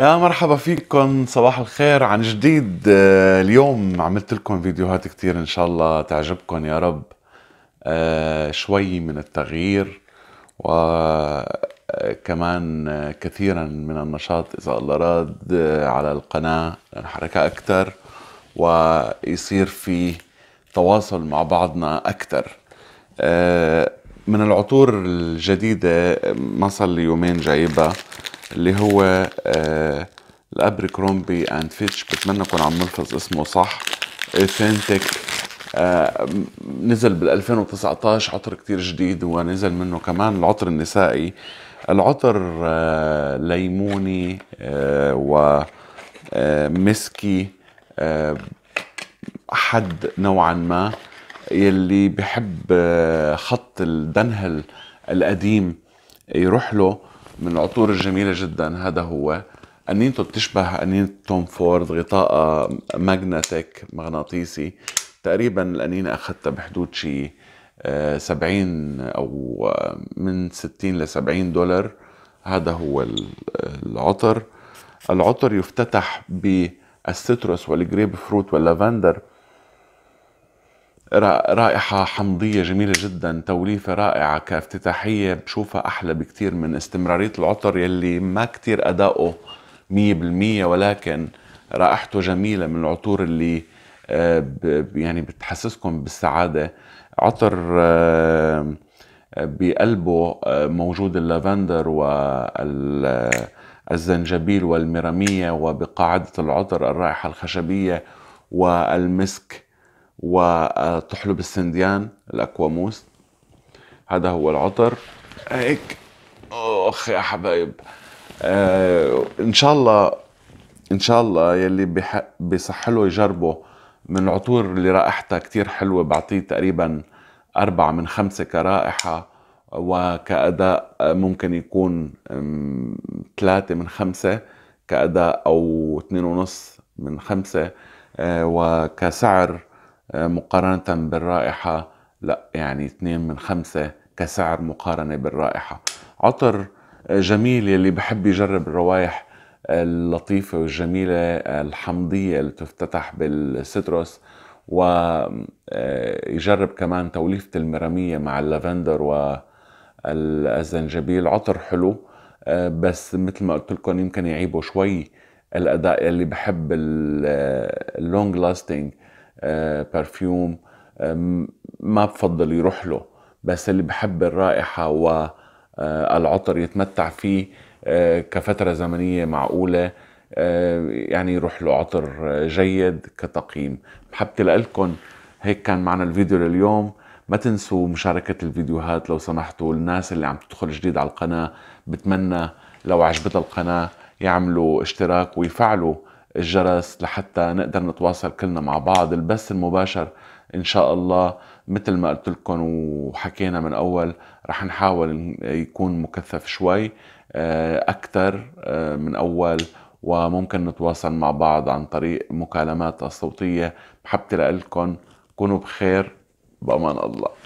يا مرحبا فيكم صباح الخير عن جديد آه، اليوم عملت لكم فيديوهات كتير ان شاء الله تعجبكم يا رب آه، شوي من التغيير وكمان آه، كثيرا من النشاط اذا الله راد على القناة نحركها اكتر ويصير في تواصل مع بعضنا اكتر من العطور الجديدة مصل يومين جايبها اللي هو آه الابر كرومبي اند فيتش بتمنى اكون عم نلفظ اسمه صح اثنتك آه، نزل بال 2019 عطر كتير جديد ونزل منه كمان العطر النسائي العطر آه، ليموني ومسكي آه، و مسكي حد نوعا ما يلي بحب خط الدنهل القديم يروح له من العطور الجميلة جدا هذا هو أنينته بتشبه أنينة توم فورد غطاء ماجنتيك مغناطيسي تقريبا الأنينة أخذتها بحدود شي 70 آه، أو آه، من 60 ل 70 دولار هذا هو آه، العطر العطر يفتتح بالستروس والجريب فروت واللافندر رائحة حمضية جميلة جدا توليفة رائعة كافتتاحية بشوفها أحلى بكتير من استمرارية العطر يلي ما كتير أداؤه مية بالمية ولكن رائحته جميلة من العطور اللي آه، يعني بتحسسكم بالسعادة عطر آه، بقلبه آه، موجود اللافندر والزنجبيل والميرامية وبقاعدة العطر الرائحة الخشبية والمسك وتحلب السنديان الاكواموس هذا هو العطر هيك اخ يا حبايب آه، ان شاء الله ان شاء الله يلي بيصح له يجربه من العطور اللي رائحتها كتير حلوه بعطيه تقريبا أربعة من خمسة كرائحة وكأداء ممكن يكون ثلاثة من خمسة كأداء أو اثنين ونص من خمسة آه، وكسعر مقارنة بالرائحة لا يعني اثنين من خمسة كسعر مقارنة بالرائحة عطر جميل يلي بحب يجرب الروائح اللطيفة والجميلة الحمضية اللي تفتتح بالسيتروس ويجرب آه، كمان توليفة المرامية مع اللافندر والزنجبيل عطر حلو آه، بس مثل ما قلت لكم يمكن يعيبه شوي الأداء اللي بحب اللونج لاستنج آه، برفيوم آه، آه، ما بفضل يروح له بس اللي بحب الرائحة والعطر آه، يتمتع فيه كفترة زمنية معقولة يعني يروح له عطر جيد كتقييم بحب لكم هيك كان معنا الفيديو لليوم ما تنسوا مشاركة الفيديوهات لو سمحتوا الناس اللي عم تدخل جديد على القناة بتمنى لو عجبتها القناة يعملوا اشتراك ويفعلوا الجرس لحتى نقدر نتواصل كلنا مع بعض البث المباشر ان شاء الله مثل ما قلت لكم وحكينا من اول رح نحاول يكون مكثف شوي آه، اكثر آه، من اول وممكن نتواصل مع بعض عن طريق مكالمات الصوتيه محبتي لكم كونوا بخير بامان الله